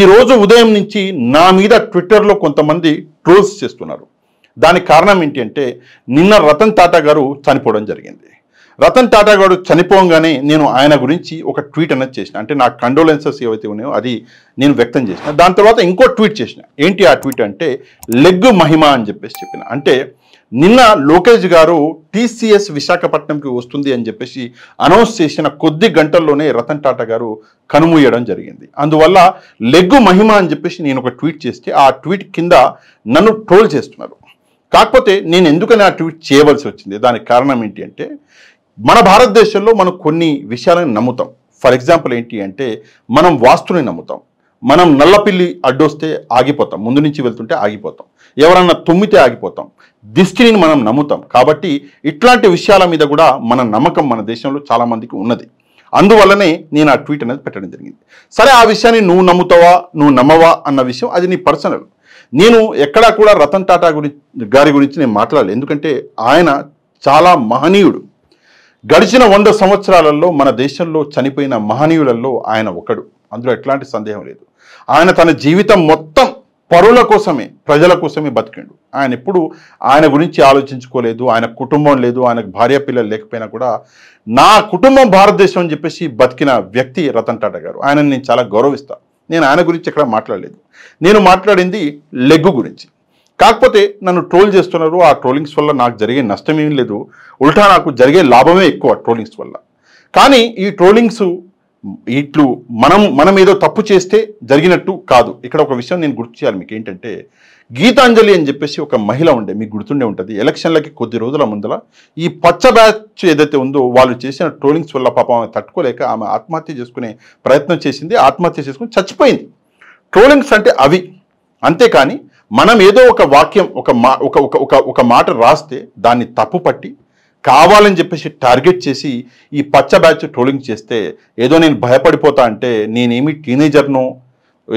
ఈరోజు ఉదయం నుంచి నా మీద ట్విట్టర్లో కొంతమంది ట్రోల్స్ చేస్తున్నారు దానికి కారణం ఏంటి అంటే నిన్న రతన్ టాటా గారు చనిపోవడం జరిగింది రతన్ టాటా గారు చనిపోగానే నేను ఆయన గురించి ఒక ట్వీట్ అనేది చేసిన అంటే నా కండోలెన్సెస్ ఏవైతే ఉన్నాయో అది నేను వ్యక్తం చేసిన దాని తర్వాత ఇంకో ట్వీట్ చేసిన ఏంటి ఆ ట్వీట్ అంటే లెగ్ మహిమ అని చెప్పేసి చెప్పిన అంటే నిన్న లోకేష్ గారు టీసీఎస్ విశాఖపట్నంకి వస్తుంది అని చెప్పేసి అనౌన్స్ చేసిన కొద్ది గంటల్లోనే రతన్ టాటా గారు కనుమూయడం జరిగింది అందువల్ల లెగ్గు మహిమ అని చెప్పేసి నేను ఒక ట్వీట్ చేస్తే ఆ ట్వీట్ కింద నన్ను ట్రోల్ చేస్తున్నారు కాకపోతే నేను ఎందుకని ఆ ట్వీట్ చేయవలసి వచ్చింది దానికి కారణం ఏంటి అంటే మన భారతదేశంలో మనం కొన్ని విషయాలను నమ్ముతాం ఫర్ ఎగ్జాంపుల్ ఏంటి అంటే మనం వాస్తుని నమ్ముతాం మనం నల్లపిల్లి అడ్డొస్తే ఆగిపోతాం ముందు నుంచి వెళ్తుంటే ఆగిపోతాం ఎవరన్నా తుమ్మితే ఆగిపోతాం దిష్టిని మనం నమ్ముతాం కాబట్టి ఇట్లాంటి విషయాల మీద కూడా మన నమ్మకం మన దేశంలో చాలామందికి ఉన్నది అందువల్లనే నేను ఆ ట్వీట్ అనేది పెట్టడం జరిగింది సరే ఆ విషయాన్ని నువ్వు నమ్ముతావా నువ్వు నమ్మవా అన్న విషయం అది నీ పర్సనల్ నేను ఎక్కడా కూడా రతన్ టాటా గురించి గారి గురించి నేను మాట్లాడలేదు ఎందుకంటే ఆయన చాలా మహనీయుడు గడిచిన వంద సంవత్సరాలలో మన దేశంలో చనిపోయిన మహనీయులలో ఆయన ఒకడు అందులో ఎట్లాంటి సందేహం లేదు ఆయన తన జీవితం మొత్తం పరుల కోసమే ప్రజల కోసమే బతికిండు ఆయన ఎప్పుడు ఆయన గురించి ఆలోచించుకోలేదు ఆయన కుటుంబం లేదు ఆయనకు భార్య పిల్లలు లేకపోయినా కూడా నా కుటుంబం భారతదేశం అని చెప్పేసి బతికిన వ్యక్తి రతన్ టాటా గారు ఆయనను నేను చాలా గౌరవిస్తాను నేను ఆయన గురించి ఎక్కడ మాట్లాడలేదు నేను మాట్లాడింది లెగ్గు గురించి కాకపోతే నన్ను ట్రోల్ చేస్తున్నారు ఆ ట్రోలింగ్స్ వల్ల నాకు జరిగే నష్టం ఏం లేదు ఉల్టా నాకు జరిగే లాభమే ఎక్కువ ట్రోలింగ్స్ వల్ల కానీ ఈ ట్రోలింగ్స్ ఇట్లు మనం మనం ఏదో తప్పు చేస్తే జరిగినట్టు కాదు ఇక్కడ ఒక విషయం నేను గుర్తు చేయాలి మీకు ఏంటంటే గీతాంజలి అని చెప్పేసి ఒక మహిళ ఉండే మీకు గుర్తుండే ఉంటుంది ఎలక్షన్లకి కొద్ది రోజుల ముందర ఈ పచ్చ బ్యాచ్ ఏదైతే ఉందో వాళ్ళు చేసిన ట్రోలింగ్స్ వల్ల పాపం ఆమె తట్టుకోలేక ఆమె ఆత్మహత్య చేసుకునే ప్రయత్నం చేసింది ఆత్మహత్య చేసుకుని చచ్చిపోయింది ట్రోలింగ్స్ అంటే అవి అంతేకాని మనం ఏదో ఒక వాక్యం ఒక మా ఒక ఒక ఒక మాట రాస్తే దాన్ని తప్పు పట్టి కావాలని చెప్పేసి టార్గెట్ చేసి ఈ పచ్చ బ్యాచ్ ట్రోలింగ్ చేస్తే ఏదో నేను భయపడిపోతా అంటే నేనేమి టీనేజర్నో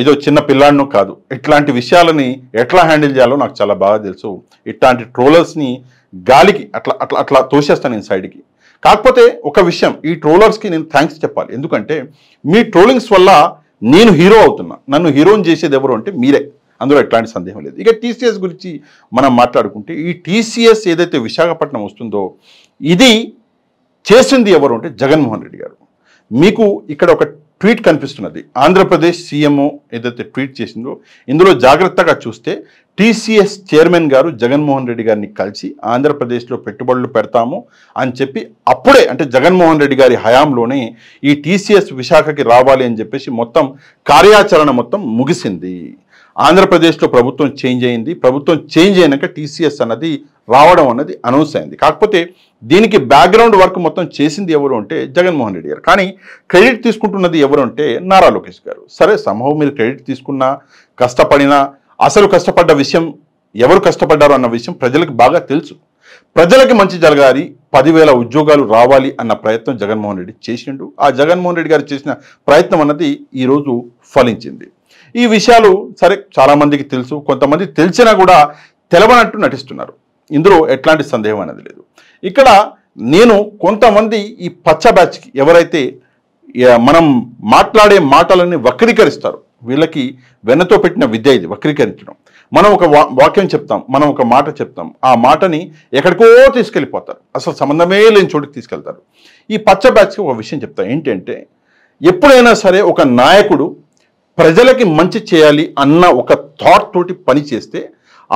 ఏదో చిన్న పిల్లాడినో కాదు ఇట్లాంటి విషయాలని ఎట్లా హ్యాండిల్ చేయాలో నాకు చాలా బాగా తెలుసు ఇట్లాంటి ట్రోలర్స్ని గాలికి అట్లా అట్లా అట్లా తోసేస్తాను నేను సైడ్కి కాకపోతే ఒక విషయం ఈ ట్రోలర్స్కి నేను థ్యాంక్స్ చెప్పాలి ఎందుకంటే మీ ట్రోలింగ్స్ వల్ల నేను హీరో అవుతున్నా నన్ను హీరోయిన్ చేసేది ఎవరు అంటే మీరే అందులో ఎట్లాంటి సందేహం లేదు ఇక టీసీఎస్ గురించి మనం మాట్లాడుకుంటే ఈ టీసీఎస్ ఏదైతే విశాఖపట్నం వస్తుందో ఇది చేసింది ఎవరు అంటే జగన్మోహన్ రెడ్డి గారు మీకు ఇక్కడ ఒక ట్వీట్ కనిపిస్తున్నది ఆంధ్రప్రదేశ్ సీఎంఓ ఏదైతే ట్వీట్ చేసిందో ఇందులో జాగ్రత్తగా చూస్తే టీసీఎస్ చైర్మన్ గారు జగన్మోహన్ రెడ్డి గారిని కలిసి ఆంధ్రప్రదేశ్లో పెట్టుబడులు పెడతాము అని చెప్పి అప్పుడే అంటే జగన్మోహన్ రెడ్డి గారి హయాంలోనే ఈ టీసీఎస్ విశాఖకి రావాలి అని చెప్పేసి మొత్తం కార్యాచరణ మొత్తం ముగిసింది ఆంధ్రప్రదేశ్లో ప్రభుత్వం చేంజ్ అయింది ప్రభుత్వం చేంజ్ అయినాక టీసీఎస్ అన్నది రావడం అన్నది అనౌన్స్ అయింది కాకపోతే దీనికి బ్యాక్గ్రౌండ్ వర్క్ మొత్తం చేసింది ఎవరు అంటే జగన్మోహన్ రెడ్డి గారు కానీ క్రెడిట్ తీసుకుంటున్నది ఎవరు అంటే నారా లోకేష్ గారు సరే సంభవం మీరు క్రెడిట్ తీసుకున్నా కష్టపడినా అసలు కష్టపడ్డ విషయం ఎవరు కష్టపడ్డారు అన్న విషయం ప్రజలకు బాగా తెలుసు ప్రజలకి మంచి జరగాలి పదివేల ఉద్యోగాలు రావాలి అన్న ప్రయత్నం జగన్మోహన్ రెడ్డి చేసిండు ఆ జగన్మోహన్ రెడ్డి గారు చేసిన ప్రయత్నం అన్నది ఈరోజు ఫలించింది ఈ విషయాలు సరే చాలామందికి తెలుసు కొంతమంది తెలిసినా కూడా తెలవనట్టు నటిస్తున్నారు ఇందులో ఎట్లాంటి సందేహం అనేది లేదు ఇక్కడ నేను కొంతమంది ఈ పచ్చ బ్యాచ్కి ఎవరైతే మనం మాట్లాడే మాటలని వక్రీకరిస్తారు వీళ్ళకి వెన్నతో పెట్టిన విద్య ఇది వక్రీకరించడం మనం ఒక వాక్యం చెప్తాం మనం ఒక మాట చెప్తాం ఆ మాటని ఎక్కడికో తీసుకెళ్ళిపోతారు అసలు సంబంధమే లేని చోటుకి తీసుకెళ్తారు ఈ పచ్చ బ్యాచ్కి ఒక విషయం చెప్తాను ఏంటంటే ఎప్పుడైనా సరే ఒక నాయకుడు ప్రజలకి మంచి చేయాలి అన్న ఒక థాట్ తోటి పని చేస్తే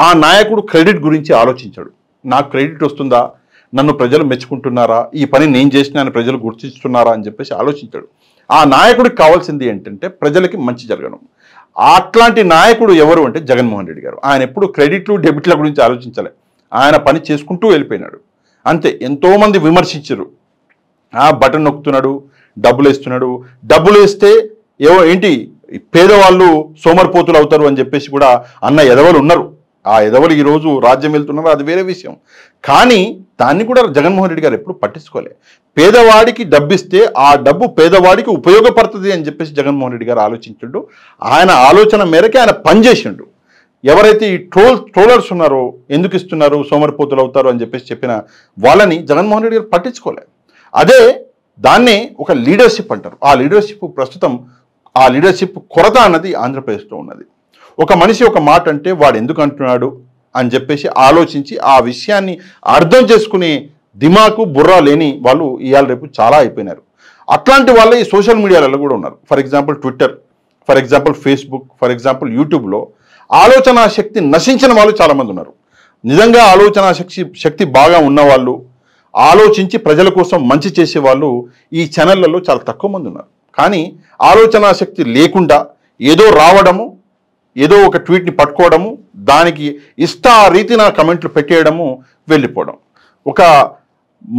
ఆ నాయకుడు క్రెడిట్ గురించి ఆలోచించాడు నాకు క్రెడిట్ వస్తుందా నన్ను ప్రజలు మెచ్చుకుంటున్నారా ఈ పని నేను చేసినాను ప్రజలు గుర్తిస్తున్నారా అని చెప్పేసి ఆలోచించాడు ఆ నాయకుడికి కావాల్సింది ఏంటంటే ప్రజలకి మంచి జరగడం అట్లాంటి నాయకుడు ఎవరు అంటే జగన్మోహన్ రెడ్డి గారు ఆయన ఎప్పుడు క్రెడిట్లు డెబిట్ల గురించి ఆలోచించలే ఆయన పని చేసుకుంటూ వెళ్ళిపోయినాడు అంతే ఎంతోమంది విమర్శించరు బటన్ నొక్కుతున్నాడు డబ్బులు వేస్తున్నాడు డబ్బులు వేస్తే ఏవో ఏంటి పేదవాళ్ళు సోమరిపోతులు అవుతారు అని చెప్పేసి కూడా అన్న ఎదవలు ఉన్నారు ఆ ఎదవలు ఈరోజు రాజ్యం వెళ్తున్నారు అది వేరే విషయం కానీ దాన్ని కూడా జగన్మోహన్ రెడ్డి గారు ఎప్పుడు పట్టించుకోలే పేదవాడికి డబ్బు ఇస్తే ఆ డబ్బు పేదవాడికి ఉపయోగపడుతుంది అని చెప్పేసి జగన్మోహన్ రెడ్డి గారు ఆలోచించుండు ఆయన ఆలోచన మేరకే ఆయన పనిచేసిండు ఎవరైతే ఈ ట్రోల్ ట్రోలర్స్ ఉన్నారో ఎందుకు ఇస్తున్నారు సోమరిపోతులు అవుతారు అని చెప్పేసి చెప్పిన వాళ్ళని జగన్మోహన్ రెడ్డి గారు పట్టించుకోలే అదే దాన్నే ఒక లీడర్షిప్ అంటారు ఆ లీడర్షిప్ ప్రస్తుతం ఆ లీడర్షిప్ కొరత అన్నది ఆంధ్రప్రదేశ్లో ఉన్నది ఒక మనిషి ఒక మాట అంటే వాడు ఎందుకు అంటున్నాడు అని చెప్పేసి ఆలోచించి ఆ విషయాన్ని అర్థం చేసుకునే దిమాకు బుర్ర లేని వాళ్ళు ఇవాళ రేపు చాలా అయిపోయినారు అట్లాంటి వాళ్ళే ఈ సోషల్ మీడియాలలో కూడా ఉన్నారు for example Twitter for example Facebook for example యూట్యూబ్లో ఆలోచన శక్తి నశించిన వాళ్ళు చాలామంది ఉన్నారు నిజంగా ఆలోచన శక్తి శక్తి బాగా ఉన్నవాళ్ళు ఆలోచించి ప్రజల కోసం మంచి చేసే వాళ్ళు ఈ ఛానళ్లలో చాలా తక్కువ మంది ఉన్నారు కానీ ఆలోచన శక్తి లేకుండా ఏదో రావడము ఏదో ఒక ట్వీట్ని పట్టుకోవడము దానికి ఇష్ట రీతిన కమెంట్లు పెట్టేయడము వెళ్ళిపోవడం ఒక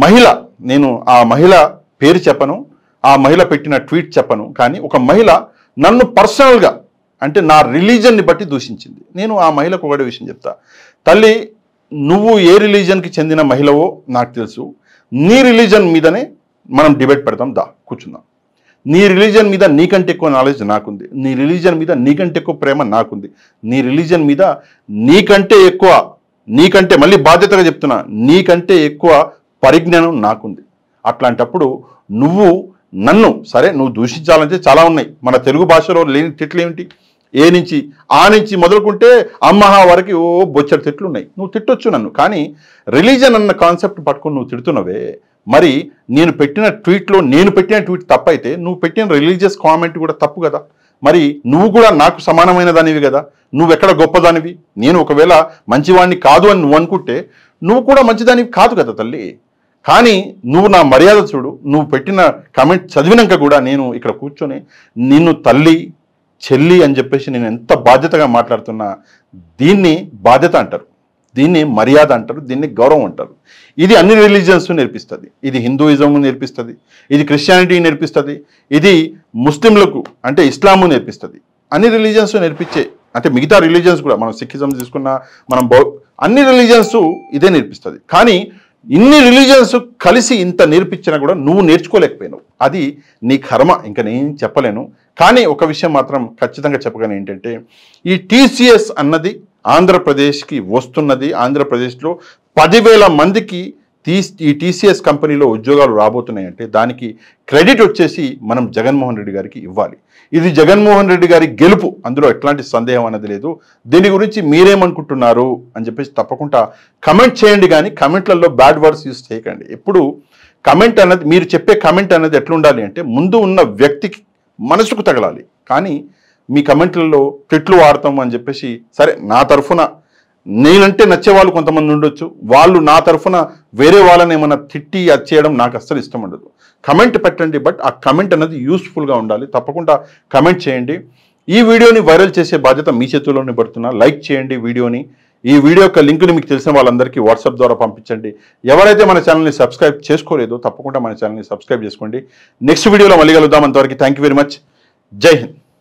మహిళ నేను ఆ మహిళ పేరు చెప్పను ఆ మహిళ పెట్టిన ట్వీట్ చెప్పను కానీ ఒక మహిళ నన్ను పర్సనల్గా అంటే నా రిలీజన్ని బట్టి దూషించింది నేను ఆ మహిళకు ఒకటి విషయం చెప్తా తల్లి నువ్వు ఏ రిలీజన్కి చెందిన మహిళవో నాకు తెలుసు నీ రిలీజన్ మీదనే మనం డిబేట్ పెడతాం దా కూర్చుందాం నీ రిలీజన్ మీద నీకంటే ఎక్కువ నాలెడ్జ్ నాకుంది నీ రిలీజన్ మీద నీకంటే ఎక్కువ ప్రేమ నాకుంది నీ రిలీజన్ మీద నీకంటే ఎక్కువ నీకంటే మళ్ళీ బాధ్యతగా చెప్తున్నా నీకంటే ఎక్కువ పరిజ్ఞానం నాకుంది అట్లాంటప్పుడు నువ్వు నన్ను సరే నువ్వు దూషించాలంటే చాలా ఉన్నాయి మన తెలుగు భాషలో లేని తిట్లు ఏమిటి ఏ నుంచి ఆ నుంచి మొదలుకుంటే అమ్మహ వరకు ఓ బొచ్చడి తిట్లు ఉన్నాయి నువ్వు తిట్టొచ్చు నన్ను కానీ రిలీజన్ అన్న కాన్సెప్ట్ పట్టుకొని నువ్వు తిడుతున్నవే మరి నేను పెట్టిన ట్వీట్లో నేను పెట్టిన ట్వీట్ తప్పైతే నువ్వు పెట్టిన రిలీజియస్ కామెంట్ కూడా తప్పు కదా మరి నువ్వు కూడా నాకు సమానమైన దానివి కదా నువ్వెక్కడ గొప్పదానివి నేను ఒకవేళ మంచివాడిని కాదు అని నువ్వు అనుకుంటే నువ్వు కూడా మంచిదానివి కాదు కదా తల్లి కానీ నువ్వు నా మర్యాద చూడు నువ్వు పెట్టిన కమెంట్ చదివినాక కూడా నేను ఇక్కడ కూర్చొని నిన్ను తల్లి చెల్లి అని చెప్పేసి నేను ఎంత బాధ్యతగా మాట్లాడుతున్నా దీన్ని బాధ్యత అంటారు దీన్ని మర్యాద అంటారు దీన్ని గౌరవం అంటారు ఇది అన్ని రిలీజియన్స్ నేర్పిస్తుంది ఇది హిందూయిజం నేర్పిస్తుంది ఇది క్రిస్టియానిటీ నేర్పిస్తుంది ఇది ముస్లింలకు అంటే ఇస్లాము నేర్పిస్తుంది అన్ని రిలీజియన్స్ నేర్పించే అంటే మిగతా రిలీజియన్స్ కూడా మనం సిక్కిజం తీసుకున్న మనం బౌ అన్ని రిలీజియన్స్ ఇదే నేర్పిస్తుంది కానీ ఇన్ని రిలీజియన్స్ కలిసి ఇంత నేర్పించినా కూడా నువ్వు నేర్చుకోలేకపోయినావు అది నీ కర్మ ఇంకా నేను చెప్పలేను కానీ ఒక విషయం మాత్రం ఖచ్చితంగా చెప్పగానే ఏంటంటే ఈ టీసీఎస్ అన్నది ఆంధ్రప్రదేశ్కి వస్తున్నది ఆంధ్రప్రదేశ్లో పదివేల మందికి తీస్ ఈ టీసీఎస్ కంపెనీలో ఉద్యోగాలు రాబోతున్నాయంటే దానికి క్రెడిట్ వచ్చేసి మనం జగన్మోహన్ రెడ్డి గారికి ఇవ్వాలి ఇది జగన్మోహన్ రెడ్డి గారి గెలుపు అందులో ఎట్లాంటి సందేహం అనేది లేదు దీని గురించి మీరేమనుకుంటున్నారు అని చెప్పేసి తప్పకుండా కమెంట్ చేయండి కానీ కమెంట్లలో బ్యాడ్ వర్డ్స్ యూస్ చేయకండి ఎప్పుడు కమెంట్ అన్నది మీరు చెప్పే కమెంట్ అనేది ఎట్లుండాలి అంటే ముందు ఉన్న వ్యక్తికి మనసుకు తగలాలి కానీ మీ కమెంట్లలో తిట్లు వాడతాం అని చెప్పేసి సరే నా తరఫున నేనంటే నచ్చే వాళ్ళు కొంతమంది ఉండొచ్చు వాళ్ళు నా తరఫున వేరే వాళ్ళని ఏమైనా తిట్టి అది చేయడం నాకు అస్సలు ఇష్టం ఉండదు కమెంట్ పెట్టండి బట్ ఆ కమెంట్ అనేది యూస్ఫుల్గా ఉండాలి తప్పకుండా కమెంట్ చేయండి ఈ వీడియోని వైరల్ చేసే బాధ్యత మీ చేతుల్లోనే పడుతున్నా లైక్ చేయండి వీడియోని ఈ వీడియో యొక్క లింకుని మీకు తెలిసిన వాళ్ళందరికీ వాట్సాప్ ద్వారా పంపించండి ఎవరైతే మన ఛానల్ని సబ్స్క్రైబ్ చేసుకోలేదో తప్పకుండా మన ఛానల్ని సబ్స్క్రైబ్ చేసుకోండి నెక్స్ట్ వీడియోలో మళ్ళీ కలుద్దాం అంతవరకు థ్యాంక్ వెరీ మచ్ జై హింద్